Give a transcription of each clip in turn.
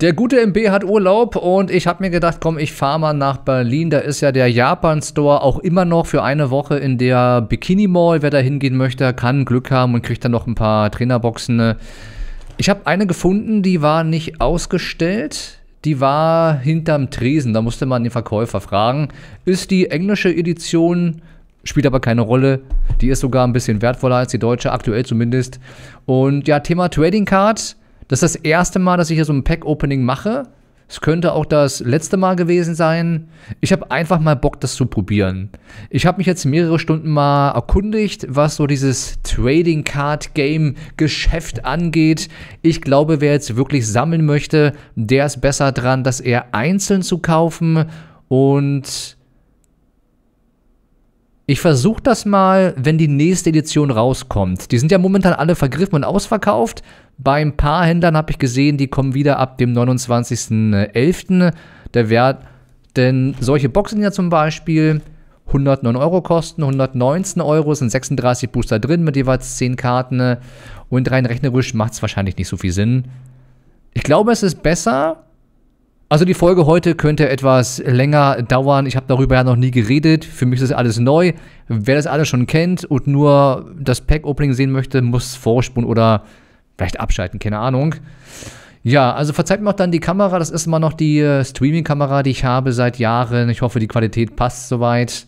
Der gute MB hat Urlaub und ich habe mir gedacht, komm, ich fahre mal nach Berlin. Da ist ja der Japan Store auch immer noch für eine Woche in der Bikini Mall. Wer da hingehen möchte, kann Glück haben und kriegt dann noch ein paar Trainerboxen. Ich habe eine gefunden, die war nicht ausgestellt. Die war hinterm Tresen. Da musste man den Verkäufer fragen. Ist die englische Edition spielt aber keine Rolle. Die ist sogar ein bisschen wertvoller als die deutsche, aktuell zumindest. Und ja, Thema Trading Cards das ist das erste Mal, dass ich hier so ein Pack-Opening mache. Es könnte auch das letzte Mal gewesen sein. Ich habe einfach mal Bock, das zu probieren. Ich habe mich jetzt mehrere Stunden mal erkundigt, was so dieses Trading Card Game Geschäft angeht. Ich glaube, wer jetzt wirklich sammeln möchte, der ist besser dran, das eher einzeln zu kaufen und ich versuche das mal, wenn die nächste Edition rauskommt. Die sind ja momentan alle vergriffen und ausverkauft. Bei ein paar Händlern habe ich gesehen, die kommen wieder ab dem 29.11. Der Wert, denn solche Boxen ja zum Beispiel 109 Euro kosten, 119 Euro sind 36 Booster drin mit jeweils 10 Karten. Und rein rechnerisch macht es wahrscheinlich nicht so viel Sinn. Ich glaube, es ist besser, also die Folge heute könnte etwas länger dauern. Ich habe darüber ja noch nie geredet. Für mich ist das alles neu. Wer das alles schon kennt und nur das Pack-Opening sehen möchte, muss vorspulen oder vielleicht abschalten, keine Ahnung. Ja, also verzeiht mir auch dann die Kamera. Das ist immer noch die äh, Streaming-Kamera, die ich habe seit Jahren. Ich hoffe, die Qualität passt soweit.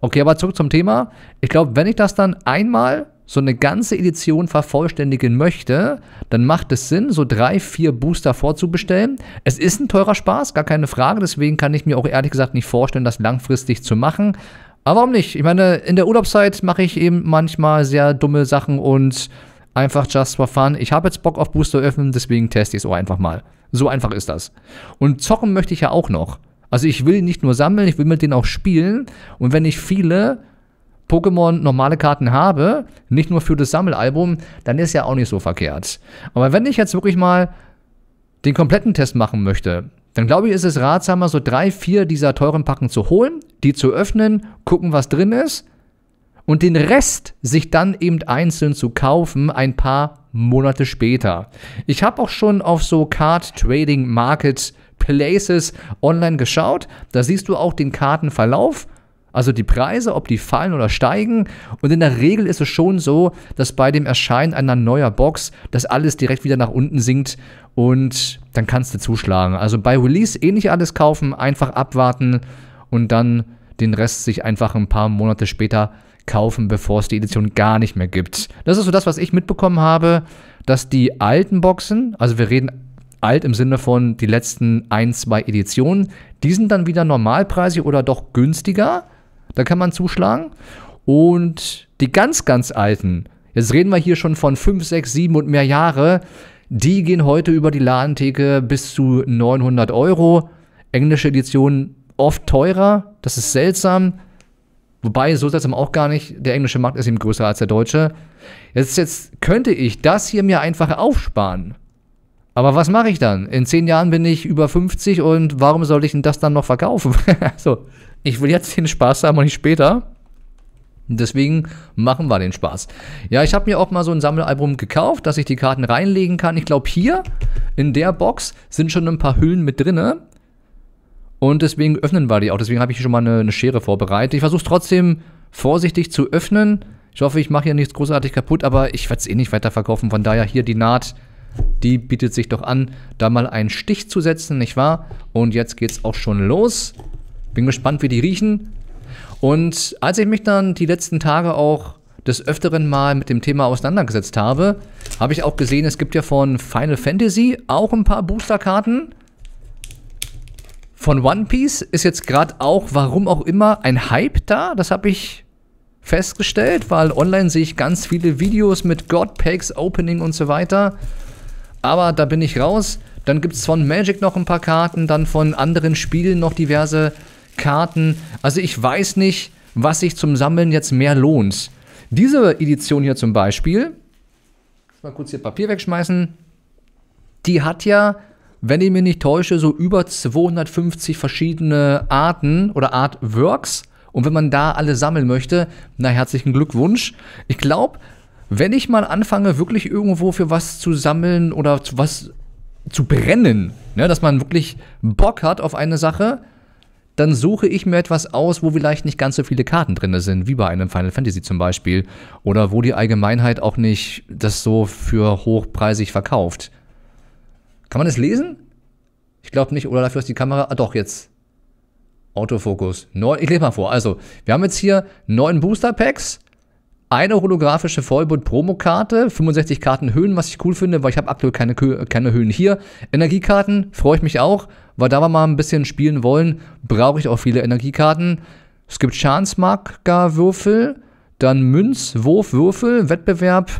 Okay, aber zurück zum Thema. Ich glaube, wenn ich das dann einmal so eine ganze Edition vervollständigen möchte, dann macht es Sinn, so drei, vier Booster vorzubestellen. Es ist ein teurer Spaß, gar keine Frage. Deswegen kann ich mir auch ehrlich gesagt nicht vorstellen, das langfristig zu machen. Aber warum nicht? Ich meine, in der Urlaubszeit mache ich eben manchmal sehr dumme Sachen und einfach just for fun. Ich habe jetzt Bock auf Booster öffnen, deswegen teste ich es auch einfach mal. So einfach ist das. Und zocken möchte ich ja auch noch. Also ich will nicht nur sammeln, ich will mit denen auch spielen. Und wenn ich viele Pokémon normale Karten habe, nicht nur für das Sammelalbum, dann ist ja auch nicht so verkehrt. Aber wenn ich jetzt wirklich mal den kompletten Test machen möchte, dann glaube ich, ist es ratsamer, so drei, vier dieser teuren Packen zu holen, die zu öffnen, gucken, was drin ist und den Rest sich dann eben einzeln zu kaufen, ein paar Monate später. Ich habe auch schon auf so Card Trading Market Places online geschaut. Da siehst du auch den Kartenverlauf also die Preise, ob die fallen oder steigen. Und in der Regel ist es schon so, dass bei dem Erscheinen einer neuer Box das alles direkt wieder nach unten sinkt und dann kannst du zuschlagen. Also bei Release eh nicht alles kaufen, einfach abwarten und dann den Rest sich einfach ein paar Monate später kaufen, bevor es die Edition gar nicht mehr gibt. Das ist so das, was ich mitbekommen habe, dass die alten Boxen, also wir reden alt im Sinne von die letzten ein, zwei Editionen, die sind dann wieder normalpreisig oder doch günstiger. Da kann man zuschlagen. Und die ganz, ganz alten, jetzt reden wir hier schon von 5, 6, 7 und mehr Jahre, die gehen heute über die Ladentheke bis zu 900 Euro. Englische Editionen oft teurer, das ist seltsam. Wobei, so seltsam auch gar nicht, der englische Markt ist eben größer als der deutsche. Jetzt, jetzt könnte ich das hier mir einfach aufsparen. Aber was mache ich dann? In zehn Jahren bin ich über 50 und warum soll ich denn das dann noch verkaufen? so, ich will jetzt den Spaß haben und nicht später. Deswegen machen wir den Spaß. Ja, ich habe mir auch mal so ein Sammelalbum gekauft, dass ich die Karten reinlegen kann. Ich glaube, hier in der Box sind schon ein paar Hüllen mit drinne. Und deswegen öffnen wir die auch. Deswegen habe ich schon mal eine, eine Schere vorbereitet. Ich versuche es trotzdem vorsichtig zu öffnen. Ich hoffe, ich mache hier nichts großartig kaputt, aber ich werde es eh nicht weiterverkaufen. Von daher hier die Naht, die bietet sich doch an, da mal einen Stich zu setzen, nicht wahr? Und jetzt geht's auch schon los. Bin gespannt, wie die riechen. Und als ich mich dann die letzten Tage auch des Öfteren mal mit dem Thema auseinandergesetzt habe, habe ich auch gesehen, es gibt ja von Final Fantasy auch ein paar Boosterkarten. Von One Piece ist jetzt gerade auch, warum auch immer, ein Hype da. Das habe ich festgestellt, weil online sehe ich ganz viele Videos mit God Packs, Opening und so weiter. Aber da bin ich raus. Dann gibt es von Magic noch ein paar Karten, dann von anderen Spielen noch diverse Karten. Also ich weiß nicht, was sich zum Sammeln jetzt mehr lohnt. Diese Edition hier zum Beispiel, mal kurz hier Papier wegschmeißen, die hat ja, wenn ich mich nicht täusche, so über 250 verschiedene Arten oder Artworks. Und wenn man da alle sammeln möchte, na herzlichen Glückwunsch. Ich glaube, wenn ich mal anfange, wirklich irgendwo für was zu sammeln oder zu was zu brennen, ne, dass man wirklich Bock hat auf eine Sache, dann suche ich mir etwas aus, wo vielleicht nicht ganz so viele Karten drin sind, wie bei einem Final Fantasy zum Beispiel. Oder wo die Allgemeinheit auch nicht das so für hochpreisig verkauft. Kann man das lesen? Ich glaube nicht, oder dafür ist die Kamera. Ah, doch, jetzt. Autofokus. Neun, ich lese mal vor. Also, wir haben jetzt hier neun Booster Packs eine holographische Vollbund-Promokarte, 65 Karten Höhen, was ich cool finde, weil ich habe aktuell keine, keine Höhen hier. Energiekarten, freue ich mich auch, weil da wir mal ein bisschen spielen wollen, brauche ich auch viele Energiekarten. Es gibt Chance-Marker-Würfel, dann Münz-Wurf-Würfel, Wettbewerb,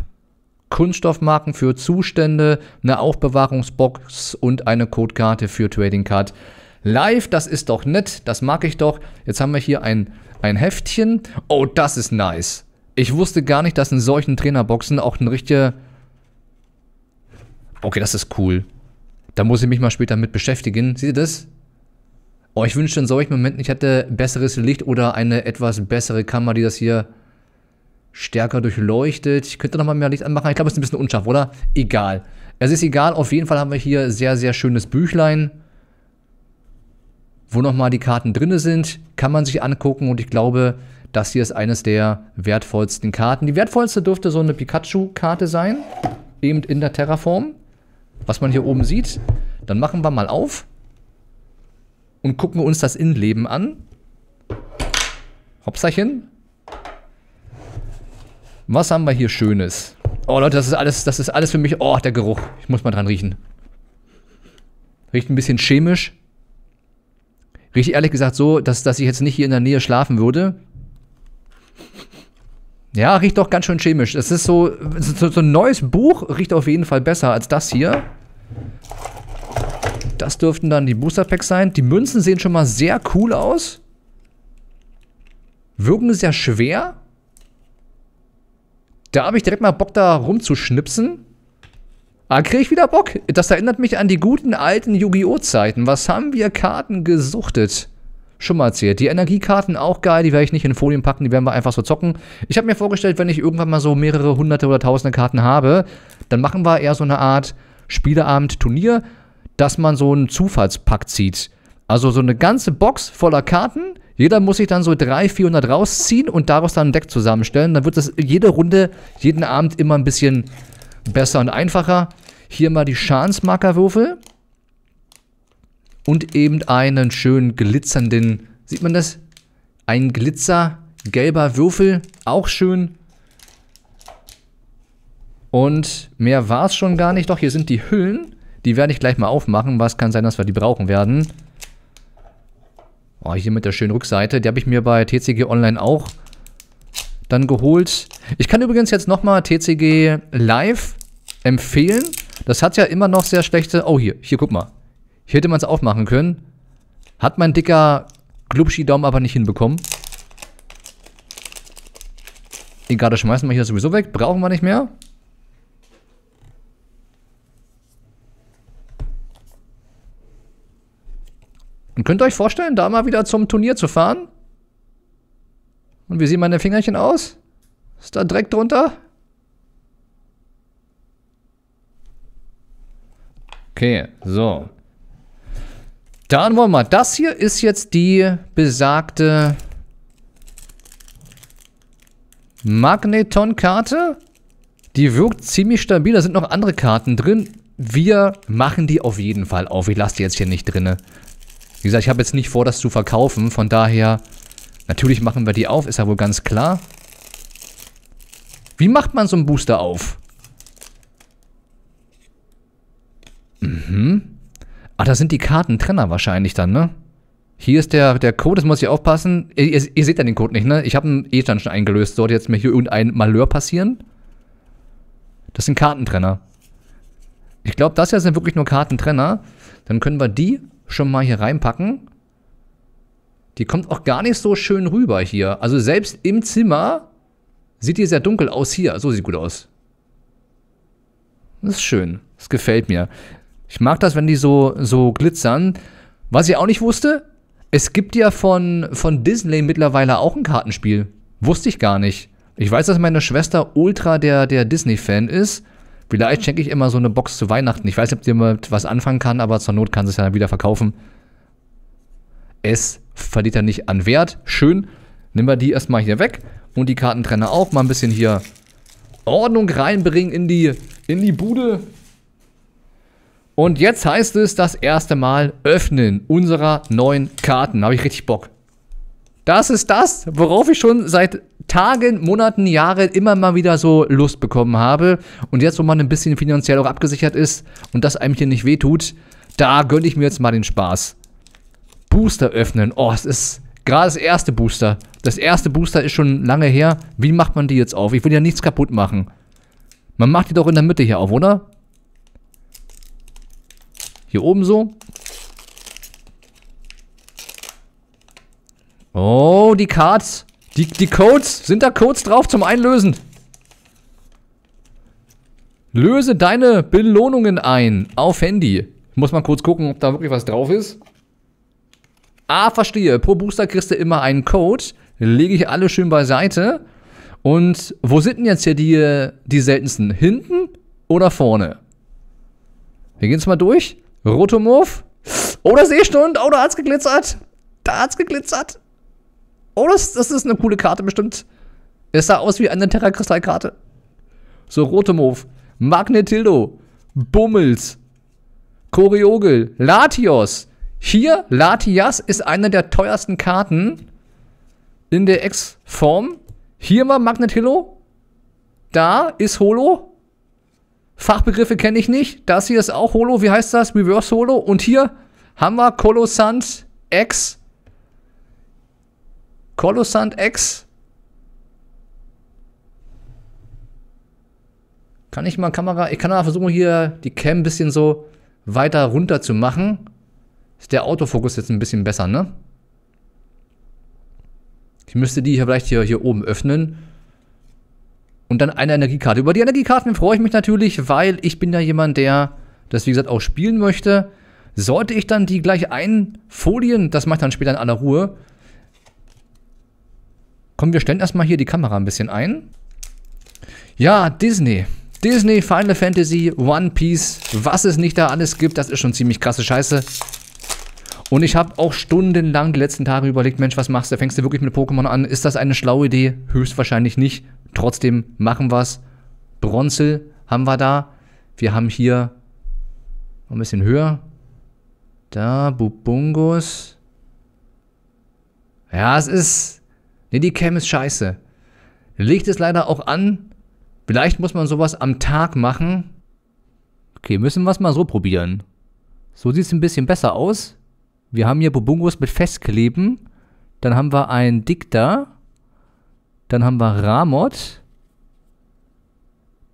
Kunststoffmarken für Zustände, eine Aufbewahrungsbox und eine Codekarte für Trading Card. Live, das ist doch nett, das mag ich doch. Jetzt haben wir hier ein, ein Heftchen. Oh, das ist nice. Ich wusste gar nicht, dass in solchen Trainerboxen auch ein richtiger... Okay, das ist cool. Da muss ich mich mal später mit beschäftigen. Seht ihr das? Oh, ich wünschte in solchen Momenten, ich hätte besseres Licht oder eine etwas bessere Kammer, die das hier stärker durchleuchtet. Ich könnte nochmal mehr Licht anmachen. Ich glaube, es ist ein bisschen unscharf, oder? Egal. Es ist egal. Auf jeden Fall haben wir hier sehr, sehr schönes Büchlein, wo nochmal die Karten drin sind. Kann man sich angucken und ich glaube, das hier ist eines der wertvollsten Karten. Die wertvollste dürfte so eine Pikachu-Karte sein. Eben in der Terraform. Was man hier oben sieht. Dann machen wir mal auf. Und gucken wir uns das Innenleben an. Hopserchen. Was haben wir hier Schönes? Oh Leute, das ist alles, das ist alles für mich. Oh, der Geruch. Ich muss mal dran riechen. Riecht ein bisschen chemisch. Riecht ehrlich gesagt so, dass, dass ich jetzt nicht hier in der Nähe schlafen würde. Ja, riecht doch ganz schön chemisch. Es ist so, so, so, ein neues Buch riecht auf jeden Fall besser als das hier. Das dürften dann die Booster Packs sein. Die Münzen sehen schon mal sehr cool aus. Wirken sehr schwer. Da habe ich direkt mal Bock, da rumzuschnipsen. Ah, kriege ich wieder Bock. Das erinnert mich an die guten alten Yu-Gi-Oh! Zeiten. Was haben wir Karten gesuchtet? schon mal erzählt. Die Energiekarten auch geil, die werde ich nicht in Folien packen, die werden wir einfach so zocken. Ich habe mir vorgestellt, wenn ich irgendwann mal so mehrere hunderte oder tausende Karten habe, dann machen wir eher so eine Art Spieleabend-Turnier, dass man so einen Zufallspack zieht. Also so eine ganze Box voller Karten. Jeder muss sich dann so 300, 400 rausziehen und daraus dann ein Deck zusammenstellen. Dann wird das jede Runde, jeden Abend immer ein bisschen besser und einfacher. Hier mal die Schadensmarkerwürfel. würfel und eben einen schönen glitzernden, sieht man das? Ein Glitzer, gelber Würfel, auch schön. Und mehr war es schon gar nicht. Doch, hier sind die Hüllen. Die werde ich gleich mal aufmachen, was kann sein, dass wir die brauchen werden. Oh, hier mit der schönen Rückseite. Die habe ich mir bei TCG Online auch dann geholt. Ich kann übrigens jetzt nochmal TCG Live empfehlen. Das hat ja immer noch sehr schlechte... Oh, hier. Hier, guck mal. Hier hätte man es auch machen können. Hat mein dicker glubschi daum aber nicht hinbekommen. Egal, das schmeißen wir hier sowieso weg. Brauchen wir nicht mehr. Und könnt ihr euch vorstellen, da mal wieder zum Turnier zu fahren? Und wie sehen meine Fingerchen aus? Ist da Dreck drunter? Okay, so. Dann wollen wir mal. Das hier ist jetzt die besagte Magneton-Karte. Die wirkt ziemlich stabil. Da sind noch andere Karten drin. Wir machen die auf jeden Fall auf. Ich lasse die jetzt hier nicht drin. Wie gesagt, ich habe jetzt nicht vor, das zu verkaufen. Von daher, natürlich machen wir die auf. Ist ja wohl ganz klar. Wie macht man so einen Booster auf? Ah, da sind die Kartentrenner wahrscheinlich dann, ne? Hier ist der, der Code, das muss ich aufpassen. Ihr, ihr, seht ja den Code nicht, ne? Ich habe einen E-Stand eh schon eingelöst. Sollte jetzt mir hier irgendein Malheur passieren? Das sind Kartentrenner. Ich glaube, das hier sind wirklich nur Kartentrenner. Dann können wir die schon mal hier reinpacken. Die kommt auch gar nicht so schön rüber hier. Also selbst im Zimmer sieht die sehr dunkel aus hier. So sieht gut aus. Das ist schön. Das gefällt mir. Ich mag das, wenn die so, so glitzern. Was ich auch nicht wusste, es gibt ja von, von Disney mittlerweile auch ein Kartenspiel. Wusste ich gar nicht. Ich weiß, dass meine Schwester ultra der, der Disney-Fan ist. Vielleicht schenke ich immer so eine Box zu Weihnachten. Ich weiß nicht, ob die mal was anfangen kann, aber zur Not kann sie es ja dann wieder verkaufen. Es verliert ja nicht an Wert. Schön. Nehmen wir die erstmal hier weg. Und die Kartentrenner auch. Mal ein bisschen hier Ordnung reinbringen in die, in die Bude. Und jetzt heißt es das erste Mal öffnen unserer neuen Karten. Habe ich richtig Bock. Das ist das, worauf ich schon seit Tagen, Monaten, Jahren immer mal wieder so Lust bekommen habe. Und jetzt, wo man ein bisschen finanziell auch abgesichert ist und das einem hier nicht wehtut, da gönne ich mir jetzt mal den Spaß. Booster öffnen. Oh, es ist gerade das erste Booster. Das erste Booster ist schon lange her. Wie macht man die jetzt auf? Ich will ja nichts kaputt machen. Man macht die doch in der Mitte hier auf, oder? Hier oben so. Oh, die Cards. Die, die Codes. Sind da Codes drauf zum Einlösen? Löse deine Belohnungen ein auf Handy. Muss mal kurz gucken, ob da wirklich was drauf ist. Ah, verstehe. Pro Booster kriegst du immer einen Code. Lege ich alle schön beiseite. Und wo sind denn jetzt hier die, die seltensten? Hinten oder vorne? Wir gehen es mal durch. Rotomorph. Oh, das Seestund. Oh, da hat's geglitzert. Da hat's geglitzert. Oh, das, das ist eine coole Karte bestimmt. Es sah aus wie eine Terra-Kristallkarte. So, Rotomorph. Magnetildo. Bummels. Koriogel. Latios. Hier, Latias ist eine der teuersten Karten in der X-Form. Hier mal Magnetillo. Da ist Holo. Fachbegriffe kenne ich nicht. Das hier ist auch Holo. Wie heißt das? Reverse Holo. Und hier haben wir Colossant X. Colossant X. Kann ich mal Kamera. Ich kann mal versuchen, hier die Cam ein bisschen so weiter runter zu machen. Ist der Autofokus jetzt ein bisschen besser, ne? Ich müsste die hier vielleicht hier, hier oben öffnen und dann eine Energiekarte. Über die Energiekarten freue ich mich natürlich, weil ich bin ja jemand, der das wie gesagt auch spielen möchte. Sollte ich dann die gleich einfolien, das mache ich dann später in aller Ruhe. Komm, wir stellen erstmal hier die Kamera ein bisschen ein. Ja, Disney. Disney, Final Fantasy, One Piece, was es nicht da alles gibt, das ist schon ziemlich krasse Scheiße. Und ich habe auch stundenlang die letzten Tage überlegt, Mensch, was machst du? Fängst du wirklich mit Pokémon an? Ist das eine schlaue Idee? Höchstwahrscheinlich nicht. Trotzdem machen wir es. Bronzel haben wir da. Wir haben hier ein bisschen höher. Da, Bubungus. Ja, es ist. Ne, die Cam ist scheiße. Legt es leider auch an. Vielleicht muss man sowas am Tag machen. Okay, müssen wir es mal so probieren. So sieht es ein bisschen besser aus. Wir haben hier Bubungus mit Festkleben. Dann haben wir einen Dick da. Dann haben wir Ramot.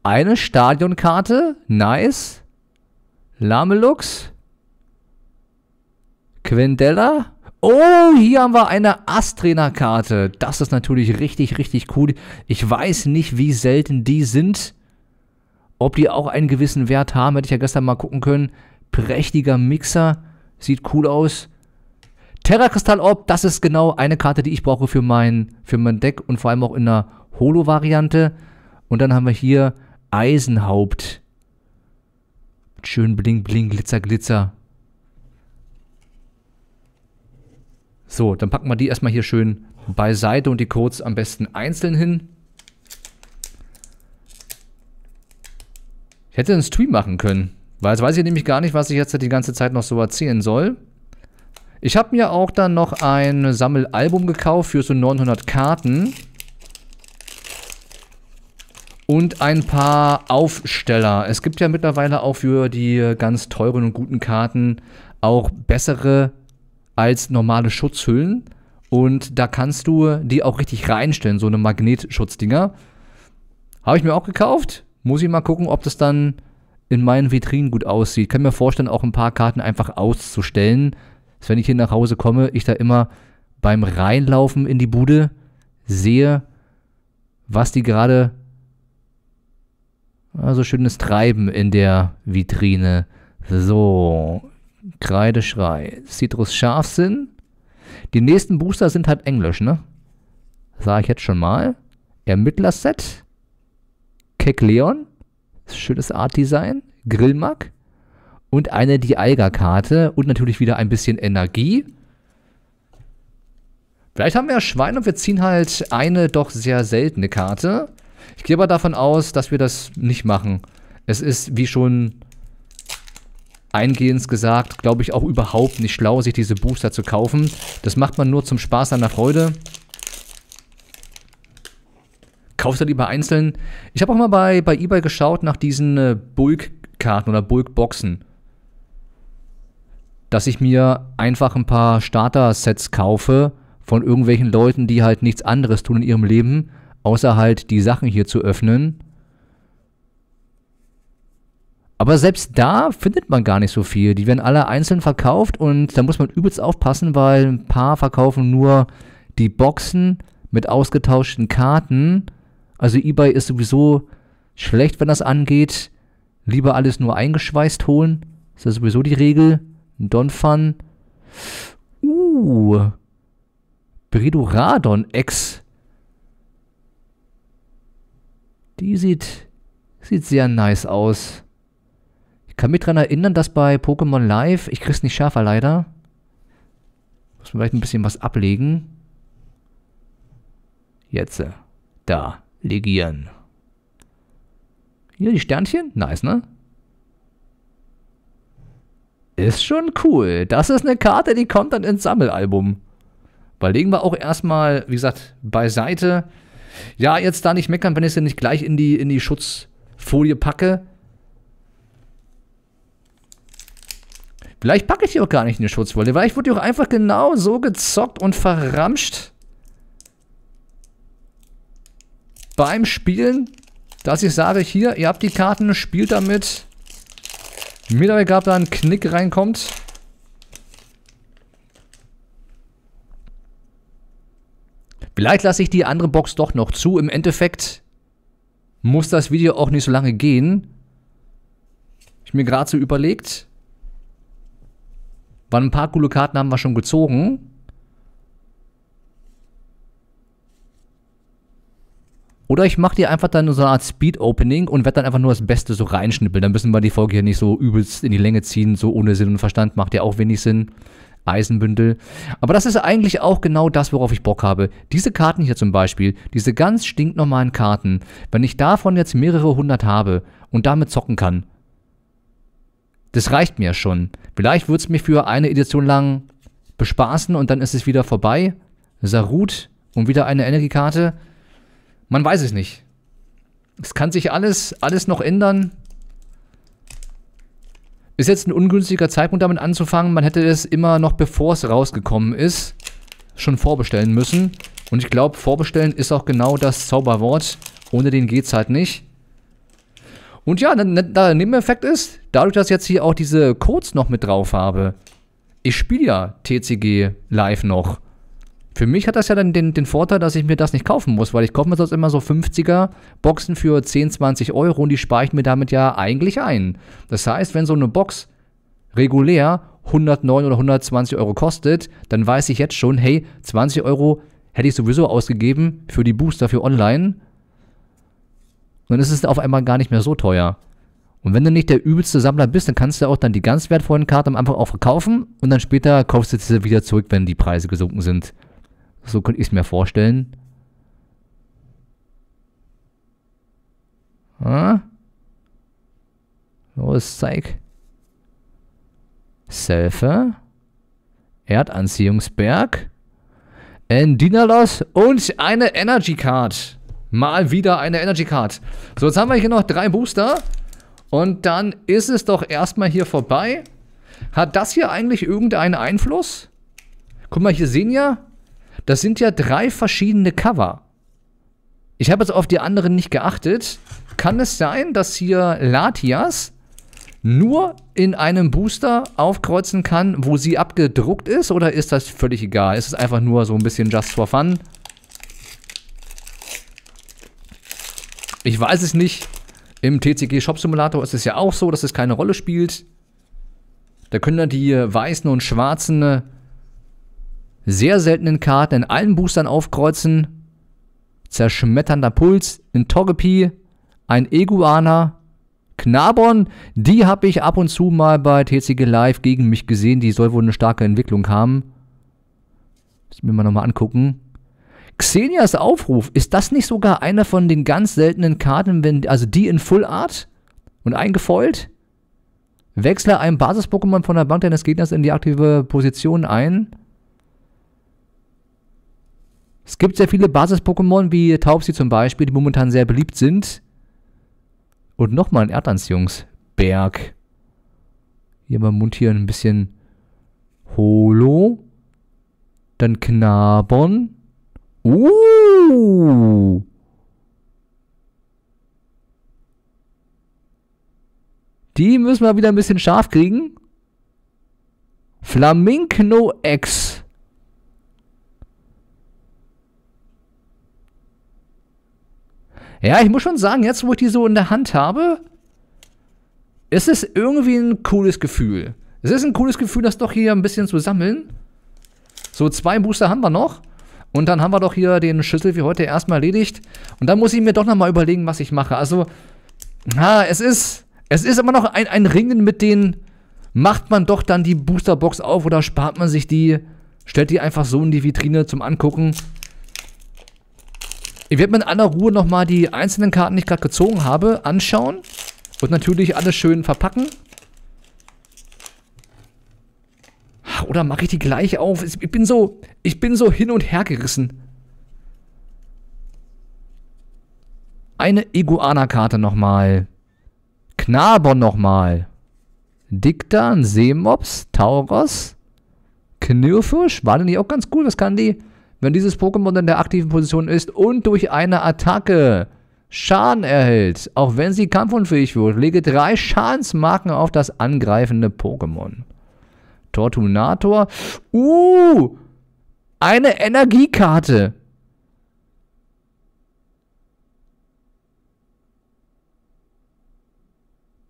Eine Stadionkarte. Nice. Lamelux. Quindella. Oh, hier haben wir eine Astrainer-Karte. Das ist natürlich richtig, richtig cool. Ich weiß nicht, wie selten die sind. Ob die auch einen gewissen Wert haben, hätte ich ja gestern mal gucken können. Prächtiger Mixer. Sieht cool aus. Terra Kristall Orb, das ist genau eine Karte, die ich brauche für mein, für mein Deck und vor allem auch in einer Holo-Variante. Und dann haben wir hier Eisenhaupt. Schön bling bling, glitzer glitzer. So, dann packen wir die erstmal hier schön beiseite und die Codes am besten einzeln hin. Ich hätte einen Stream machen können, weil jetzt weiß ich nämlich gar nicht, was ich jetzt die ganze Zeit noch so erzählen soll. Ich habe mir auch dann noch ein Sammelalbum gekauft für so 900 Karten. Und ein paar Aufsteller. Es gibt ja mittlerweile auch für die ganz teuren und guten Karten auch bessere als normale Schutzhüllen. Und da kannst du die auch richtig reinstellen, so eine Magnetschutzdinger. Habe ich mir auch gekauft. Muss ich mal gucken, ob das dann in meinen Vitrinen gut aussieht. Kann mir vorstellen, auch ein paar Karten einfach auszustellen dass wenn ich hier nach Hause komme, ich da immer beim Reinlaufen in die Bude sehe, was die gerade so also schönes Treiben in der Vitrine. So, Kreideschrei, Citrus Scharfsinn. Die nächsten Booster sind halt Englisch, ne? Sag ich jetzt schon mal. Ermittler-Set. Keck Leon. Schönes Art-Design. Grillmack und eine die Alger karte und natürlich wieder ein bisschen Energie. Vielleicht haben wir ja Schwein und wir ziehen halt eine doch sehr seltene Karte. Ich gehe aber davon aus, dass wir das nicht machen. Es ist, wie schon eingehend gesagt, glaube ich auch überhaupt nicht schlau, sich diese Booster zu kaufen. Das macht man nur zum Spaß an der Freude. Kaufst du lieber einzeln. Ich habe auch mal bei, bei eBay geschaut nach diesen äh, Bulk-Karten oder Bulk-Boxen dass ich mir einfach ein paar Starter-Sets kaufe von irgendwelchen Leuten, die halt nichts anderes tun in ihrem Leben, außer halt die Sachen hier zu öffnen. Aber selbst da findet man gar nicht so viel. Die werden alle einzeln verkauft und da muss man übelst aufpassen, weil ein paar verkaufen nur die Boxen mit ausgetauschten Karten. Also eBay ist sowieso schlecht, wenn das angeht. Lieber alles nur eingeschweißt holen. Ist das sowieso die Regel? Donphan. Uh. Bridoradon Ex. Die sieht, sieht sehr nice aus. Ich kann mich daran erinnern, dass bei Pokémon Live, ich krieg's nicht schärfer leider. Muss man vielleicht ein bisschen was ablegen. Jetzt. Äh, da. Legieren. Hier die Sternchen. Nice, ne? Ist schon cool. Das ist eine Karte, die kommt dann ins Sammelalbum. Weil legen wir auch erstmal, wie gesagt, beiseite. Ja, jetzt da nicht meckern, wenn ich sie nicht gleich in die, in die Schutzfolie packe. Vielleicht packe ich die auch gar nicht in die Schutzfolie, weil ich wurde auch einfach genau so gezockt und verramscht. Beim Spielen, dass ich sage, hier, ihr habt die Karten, spielt damit. Mittlerweile gab da einen Knick reinkommt. Vielleicht lasse ich die andere Box doch noch zu. Im Endeffekt muss das Video auch nicht so lange gehen. Ich mir gerade so überlegt. Waren ein paar coole Karten haben wir schon gezogen. Oder ich mache dir einfach dann so eine Art Speed-Opening und werde dann einfach nur das Beste so reinschnippeln. Dann müssen wir die Folge hier nicht so übelst in die Länge ziehen, so ohne Sinn und Verstand. Macht ja auch wenig Sinn. Eisenbündel. Aber das ist eigentlich auch genau das, worauf ich Bock habe. Diese Karten hier zum Beispiel, diese ganz stinknormalen Karten, wenn ich davon jetzt mehrere hundert habe und damit zocken kann, das reicht mir schon. Vielleicht wird es mich für eine Edition lang bespaßen und dann ist es wieder vorbei. Sarut und wieder eine Energiekarte. Man weiß es nicht. Es kann sich alles, alles noch ändern. Ist jetzt ein ungünstiger Zeitpunkt damit anzufangen. Man hätte es immer noch bevor es rausgekommen ist, schon vorbestellen müssen. Und ich glaube, vorbestellen ist auch genau das Zauberwort. Ohne den geht's halt nicht. Und ja, der Nebeneffekt ist, dadurch, dass ich jetzt hier auch diese Codes noch mit drauf habe, ich spiele ja TCG live noch. Für mich hat das ja dann den, den Vorteil, dass ich mir das nicht kaufen muss, weil ich kaufe mir sonst immer so 50er Boxen für 10, 20 Euro und die spare ich mir damit ja eigentlich ein. Das heißt, wenn so eine Box regulär 109 oder 120 Euro kostet, dann weiß ich jetzt schon, hey, 20 Euro hätte ich sowieso ausgegeben für die Booster für online. Und dann ist es auf einmal gar nicht mehr so teuer. Und wenn du nicht der übelste Sammler bist, dann kannst du auch dann die ganz wertvollen Karten einfach auch verkaufen und dann später kaufst du sie wieder zurück, wenn die Preise gesunken sind. So könnte ich es mir vorstellen. Hm? Los, zeig. Selfe. Erdanziehungsberg. Endinalos und eine Energy Card. Mal wieder eine Energy Card. So, jetzt haben wir hier noch drei Booster. Und dann ist es doch erstmal hier vorbei. Hat das hier eigentlich irgendeinen Einfluss? Guck mal, hier sehen ja das sind ja drei verschiedene Cover. Ich habe jetzt auf die anderen nicht geachtet. Kann es sein, dass hier Latias nur in einem Booster aufkreuzen kann, wo sie abgedruckt ist? Oder ist das völlig egal? Ist es einfach nur so ein bisschen just for fun? Ich weiß es nicht. Im TCG Shop Simulator ist es ja auch so, dass es keine Rolle spielt. Da können dann die weißen und schwarzen sehr seltenen Karten in allen Boostern aufkreuzen. Zerschmetternder Puls, ein Togepi, ein Eguana, Knabon, die habe ich ab und zu mal bei TCG Live gegen mich gesehen. Die soll wohl eine starke Entwicklung haben. Muss ich mir mal nochmal angucken. Xenias Aufruf, ist das nicht sogar einer von den ganz seltenen Karten, wenn, also die in Full Art und eingefoilt? Wechsle ein Basis-Pokémon von der Bank deines Gegners in die aktive Position ein. Es gibt sehr viele Basis-Pokémon, wie Taubsi zum Beispiel, die momentan sehr beliebt sind. Und nochmal ein Erdanziehungsberg. Hier mein Mund hier ein bisschen Holo. Dann Knabon. Uh! Die müssen wir wieder ein bisschen scharf kriegen. Flamingo X. Ja, ich muss schon sagen, jetzt wo ich die so in der Hand habe, ist es irgendwie ein cooles Gefühl. Es ist ein cooles Gefühl, das doch hier ein bisschen zu sammeln. So, zwei Booster haben wir noch. Und dann haben wir doch hier den Schlüssel für heute erstmal erledigt. Und dann muss ich mir doch nochmal überlegen, was ich mache. Also, na, es ist, es ist immer noch ein, ein Ringen mit den, macht man doch dann die Boosterbox auf oder spart man sich die, stellt die einfach so in die Vitrine zum Angucken. Ich werde mir in aller Ruhe nochmal die einzelnen Karten, die ich gerade gezogen habe, anschauen. Und natürlich alles schön verpacken. Oder mache ich die gleich auf? Ich bin so, ich bin so hin und her gerissen. Eine Iguana-Karte nochmal. Knabon nochmal. Diktan, Seemops, Tauros, Knirfisch. War denn die auch ganz cool? Was kann die? Wenn dieses Pokémon in der aktiven Position ist und durch eine Attacke Schaden erhält, auch wenn sie kampfunfähig wird, lege drei Schadensmarken auf das angreifende Pokémon. Tortunator. Uh! Eine Energiekarte.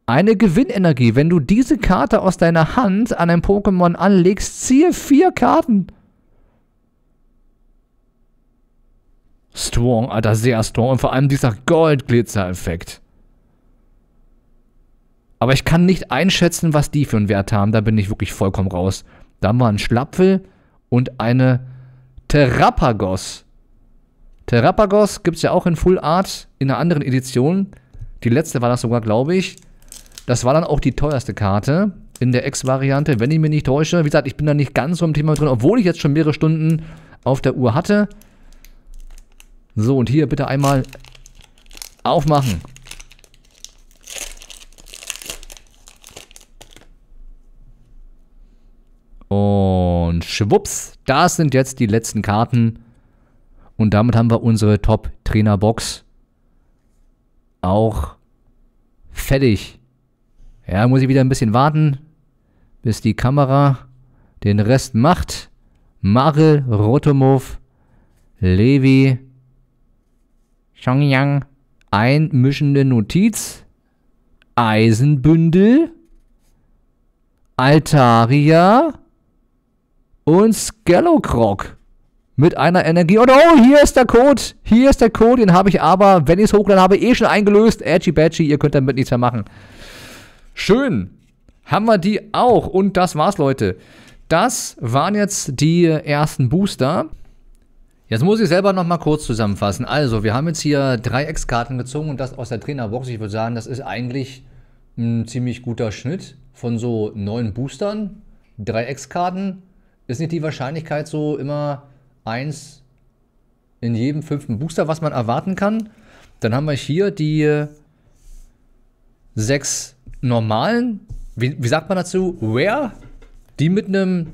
Eine Gewinnenergie. Wenn du diese Karte aus deiner Hand an ein Pokémon anlegst, ziehe vier Karten. Strong, Alter, sehr strong. Und vor allem dieser gold effekt Aber ich kann nicht einschätzen, was die für einen Wert haben. Da bin ich wirklich vollkommen raus. Da haben wir einen Schlapfel und eine Terrapagos. Terrapagos gibt es ja auch in Full Art in einer anderen Edition. Die letzte war das sogar, glaube ich. Das war dann auch die teuerste Karte in der X-Variante, wenn ich mich nicht täusche. Wie gesagt, ich bin da nicht ganz so im Thema drin, obwohl ich jetzt schon mehrere Stunden auf der Uhr hatte. So, und hier bitte einmal aufmachen. Und schwupps, das sind jetzt die letzten Karten. Und damit haben wir unsere Top-Trainer-Box auch fertig. Ja, muss ich wieder ein bisschen warten, bis die Kamera den Rest macht. Marl, Rotomov, Levi, Chongyang, einmischende Notiz, Eisenbündel, Altaria und Skellocroc mit einer Energie. Und oh, hier ist der Code. Hier ist der Code. Den habe ich aber, wenn ich es hochladen habe, eh schon eingelöst. Edgy Badgy, ihr könnt damit nichts mehr machen. Schön. Haben wir die auch. Und das war's, Leute. Das waren jetzt die ersten Booster. Jetzt muss ich selber nochmal kurz zusammenfassen. Also, wir haben jetzt hier drei Ex-Karten gezogen und das aus der Trainerbox. Ich würde sagen, das ist eigentlich ein ziemlich guter Schnitt von so neun Boostern. Drei Ex-Karten. Ist nicht die Wahrscheinlichkeit so immer eins in jedem fünften Booster, was man erwarten kann? Dann haben wir hier die sechs normalen, wie, wie sagt man dazu, Rare, die mit einem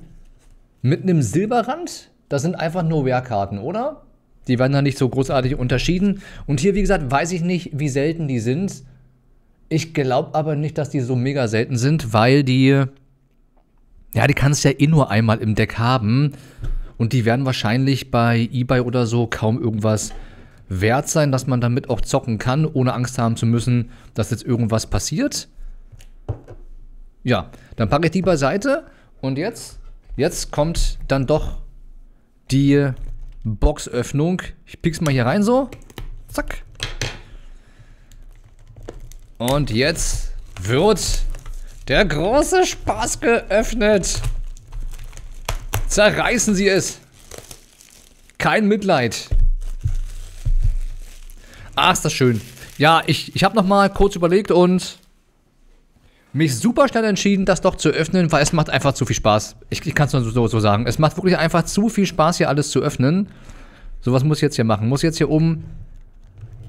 mit einem Silberrand das sind einfach nur Wehrkarten, oder? Die werden da nicht so großartig unterschieden. Und hier, wie gesagt, weiß ich nicht, wie selten die sind. Ich glaube aber nicht, dass die so mega selten sind, weil die. Ja, die kannst du ja eh nur einmal im Deck haben. Und die werden wahrscheinlich bei Ebay oder so kaum irgendwas wert sein, dass man damit auch zocken kann, ohne Angst haben zu müssen, dass jetzt irgendwas passiert. Ja, dann packe ich die beiseite. Und jetzt? Jetzt kommt dann doch die Boxöffnung. Ich pick's mal hier rein so. Zack. Und jetzt wird der große Spaß geöffnet. Zerreißen Sie es. Kein Mitleid. Ah, ist das schön. Ja, ich, ich habe noch mal kurz überlegt und mich super schnell entschieden, das doch zu öffnen, weil es macht einfach zu viel Spaß. Ich, ich kann es nur so, so sagen. Es macht wirklich einfach zu viel Spaß, hier alles zu öffnen. So, was muss ich jetzt hier machen? Muss ich jetzt hier oben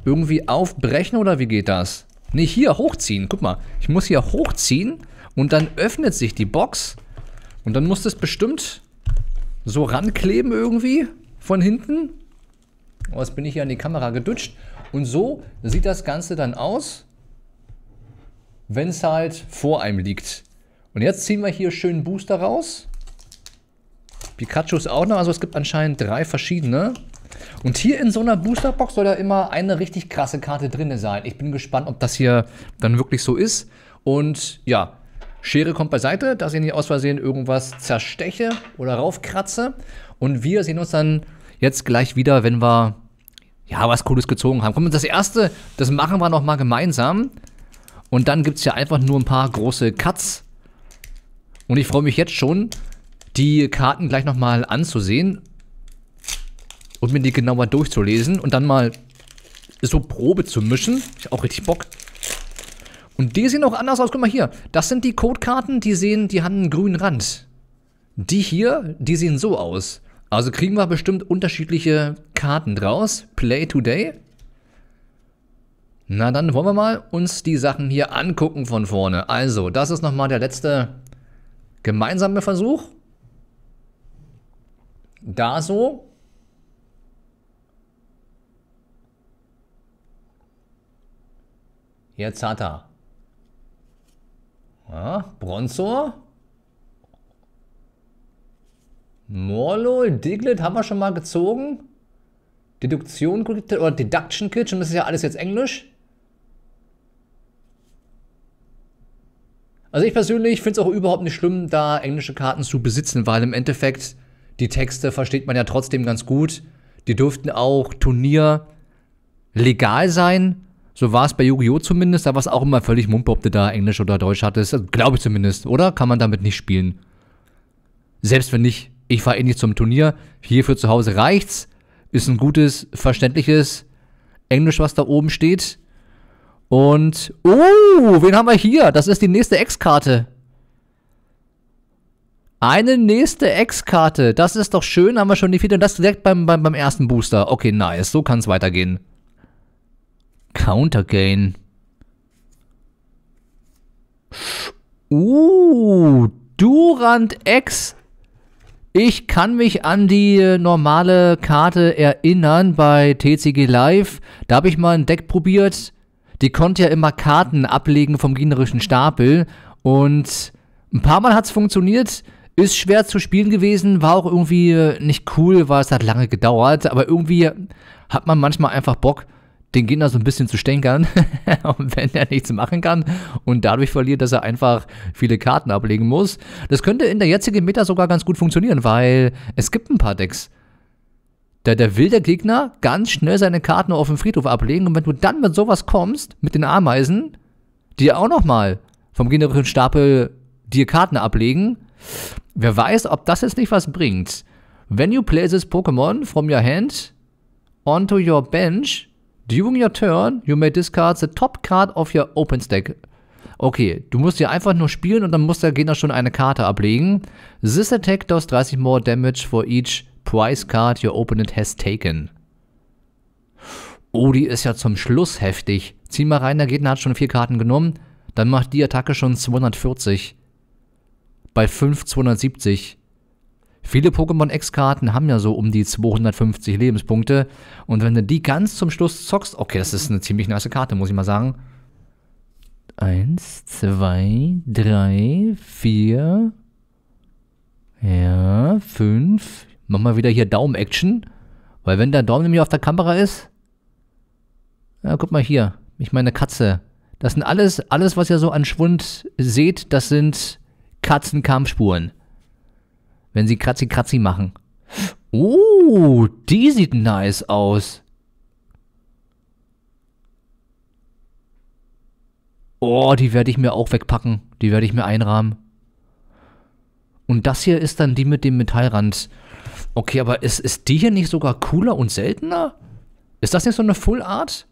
irgendwie aufbrechen oder wie geht das? Nee, hier hochziehen. Guck mal, ich muss hier hochziehen und dann öffnet sich die Box. Und dann muss das bestimmt so rankleben irgendwie von hinten. Oh, jetzt bin ich hier an die Kamera gedutscht. Und so sieht das Ganze dann aus wenn es halt vor einem liegt. Und jetzt ziehen wir hier schön Booster raus. Pikachu ist auch noch, also es gibt anscheinend drei verschiedene. Und hier in so einer Boosterbox soll ja immer eine richtig krasse Karte drin sein. Ich bin gespannt, ob das hier dann wirklich so ist. Und ja, Schere kommt beiseite, dass ich nicht aus Versehen irgendwas zersteche oder raufkratze. Und wir sehen uns dann jetzt gleich wieder, wenn wir ja was Cooles gezogen haben. Komm, das erste, das machen wir nochmal gemeinsam. Und dann gibt es ja einfach nur ein paar große Cuts. Und ich freue mich jetzt schon, die Karten gleich nochmal anzusehen und mir die genauer durchzulesen und dann mal so Probe zu mischen. Ich auch richtig Bock. Und die sehen auch anders aus. Guck mal hier. Das sind die Codekarten, die sehen, die haben einen grünen Rand. Die hier, die sehen so aus. Also kriegen wir bestimmt unterschiedliche Karten draus. Play Today. Na, dann wollen wir mal uns die Sachen hier angucken von vorne. Also, das ist nochmal der letzte gemeinsame Versuch. Da so. Jetzt hat er. Ja, Bronzor. Morlol, Diglett haben wir schon mal gezogen. Deduktion oder Deduction Kit, schon das ist ja alles jetzt Englisch. Also ich persönlich finde es auch überhaupt nicht schlimm, da englische Karten zu besitzen, weil im Endeffekt die Texte versteht man ja trotzdem ganz gut. Die dürften auch Turnier legal sein. So war es bei Yu-Gi-Oh! zumindest. Da war es auch immer völlig Mumpe, ob du da Englisch oder Deutsch hattest. Also, Glaube ich zumindest, oder? Kann man damit nicht spielen. Selbst wenn nicht, ich fahre eh nicht zum Turnier. Hier für zu Hause reicht's. Ist ein gutes, verständliches Englisch, was da oben steht. Und, oh, wen haben wir hier? Das ist die nächste Ex-Karte. Eine nächste Ex-Karte. Das ist doch schön, haben wir schon die vierte. Und das direkt beim, beim, beim ersten Booster. Okay, nice. So kann es weitergehen. Countergain. Uh, Durant X. Ich kann mich an die normale Karte erinnern bei TCG Live. Da habe ich mal ein Deck probiert die konnte ja immer Karten ablegen vom gegnerischen Stapel. Und ein paar Mal hat es funktioniert. Ist schwer zu spielen gewesen, war auch irgendwie äh, nicht cool, weil es hat lange gedauert. Aber irgendwie hat man manchmal einfach Bock, den Gegner so ein bisschen zu stänkern. wenn er nichts machen kann und dadurch verliert, dass er einfach viele Karten ablegen muss. Das könnte in der jetzigen Meta sogar ganz gut funktionieren, weil es gibt ein paar Decks, da, da will der Gegner ganz schnell seine Karten auf dem Friedhof ablegen. Und wenn du dann mit sowas kommst, mit den Ameisen, die ja auch nochmal vom gegnerischen Stapel dir Karten ablegen, wer weiß, ob das jetzt nicht was bringt. When you play this Pokémon from your hand onto your bench, during your turn, you may discard the top card of your open stack. Okay, du musst hier einfach nur spielen und dann muss der Gegner schon eine Karte ablegen. This attack does 30 more damage for each Price card your opponent has taken. Oh, die ist ja zum Schluss heftig. Zieh mal rein, der Gegner hat schon vier Karten genommen. Dann macht die Attacke schon 240. Bei 5 270. Viele Pokémon-X-Karten haben ja so um die 250 Lebenspunkte. Und wenn du die ganz zum Schluss zockst, okay, das ist eine ziemlich nice Karte, muss ich mal sagen. Eins, zwei, drei, vier, ja, fünf, Mach mal wieder hier Daumen-Action. Weil wenn der Daumen nämlich auf der Kamera ist... Ja, guck mal hier. Ich meine Katze. Das sind alles, alles, was ihr so an Schwund seht, das sind Katzenkampfspuren. Wenn sie Kratzi-Kratzi machen. Oh, die sieht nice aus. Oh, die werde ich mir auch wegpacken. Die werde ich mir einrahmen. Und das hier ist dann die mit dem Metallrand. Okay, aber ist, ist die hier nicht sogar cooler und seltener? Ist das nicht so eine Full Art?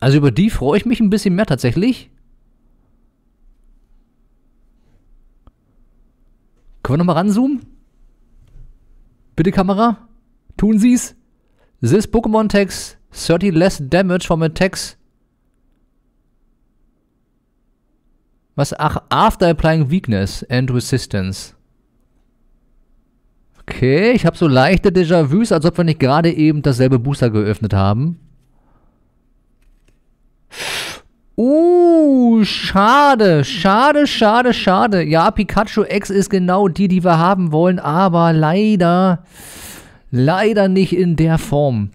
Also über die freue ich mich ein bisschen mehr tatsächlich. Können wir nochmal ranzoomen? Bitte Kamera? Tun Sie's? This Pokémon takes 30 less damage from attacks. Was? Ach, after applying weakness and resistance. Okay, ich habe so leichte Déjà-vus, als ob wir nicht gerade eben dasselbe Booster geöffnet haben. Uh, schade, schade, schade, schade. Ja, Pikachu X ist genau die, die wir haben wollen, aber leider, leider nicht in der Form.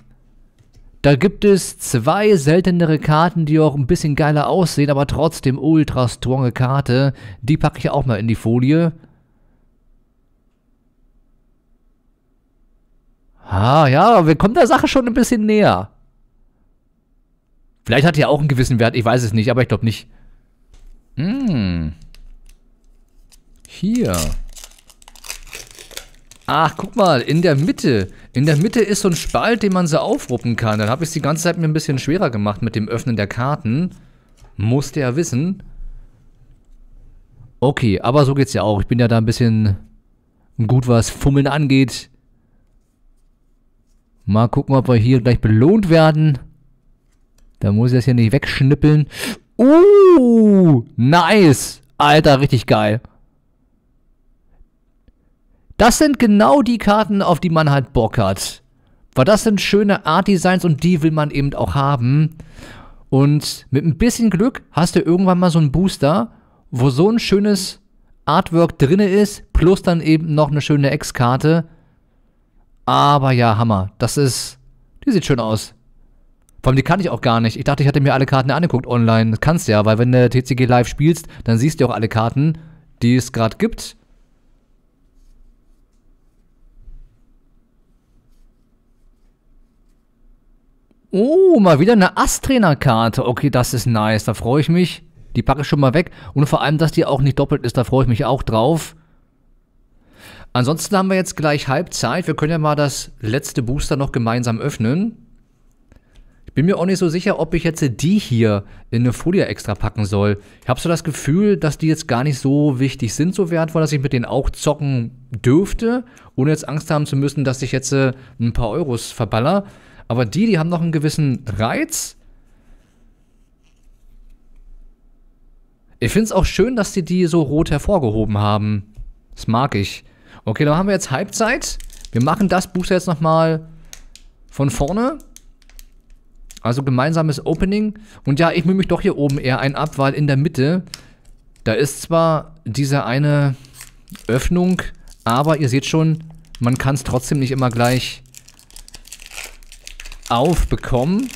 Da gibt es zwei seltenere Karten, die auch ein bisschen geiler aussehen, aber trotzdem ultra stronge Karte. Die packe ich auch mal in die Folie. Ah ja, wir kommen der Sache schon ein bisschen näher. Vielleicht hat die auch einen gewissen Wert, ich weiß es nicht, aber ich glaube nicht. Hm. Hier. Ach, guck mal, in der Mitte. In der Mitte ist so ein Spalt, den man so aufruppen kann. Dann habe ich es die ganze Zeit mir ein bisschen schwerer gemacht mit dem Öffnen der Karten. Musste ja wissen. Okay, aber so geht's ja auch. Ich bin ja da ein bisschen gut, was Fummeln angeht. Mal gucken, ob wir hier gleich belohnt werden. Da muss ich das hier nicht wegschnippeln. Uh, nice. Alter, richtig geil. Das sind genau die Karten, auf die man halt Bock hat. Weil das sind schöne Art-Designs und die will man eben auch haben. Und mit ein bisschen Glück hast du irgendwann mal so einen Booster, wo so ein schönes Artwork drin ist, plus dann eben noch eine schöne Ex-Karte. Aber ja, Hammer. Das ist. Die sieht schön aus. Vor allem, die kann ich auch gar nicht. Ich dachte, ich hatte mir alle Karten angeguckt online. kannst ja, weil wenn du TCG live spielst, dann siehst du auch alle Karten, die es gerade gibt. Oh, mal wieder eine Astrainer-Karte. Okay, das ist nice. Da freue ich mich. Die packe ich schon mal weg. Und vor allem, dass die auch nicht doppelt ist, da freue ich mich auch drauf. Ansonsten haben wir jetzt gleich Halbzeit. Wir können ja mal das letzte Booster noch gemeinsam öffnen. Ich bin mir auch nicht so sicher, ob ich jetzt die hier in eine Folie extra packen soll. Ich habe so das Gefühl, dass die jetzt gar nicht so wichtig sind, so wertvoll, dass ich mit denen auch zocken dürfte, ohne jetzt Angst haben zu müssen, dass ich jetzt äh, ein paar Euros verballer. Aber die, die haben noch einen gewissen Reiz. Ich finde es auch schön, dass die die so rot hervorgehoben haben. Das mag ich. Okay, dann haben wir jetzt Halbzeit. Wir machen das Booster jetzt nochmal von vorne. Also gemeinsames Opening. Und ja, ich mühe mich doch hier oben eher ein ab, weil in der Mitte, da ist zwar diese eine Öffnung, aber ihr seht schon, man kann es trotzdem nicht immer gleich aufbekommen.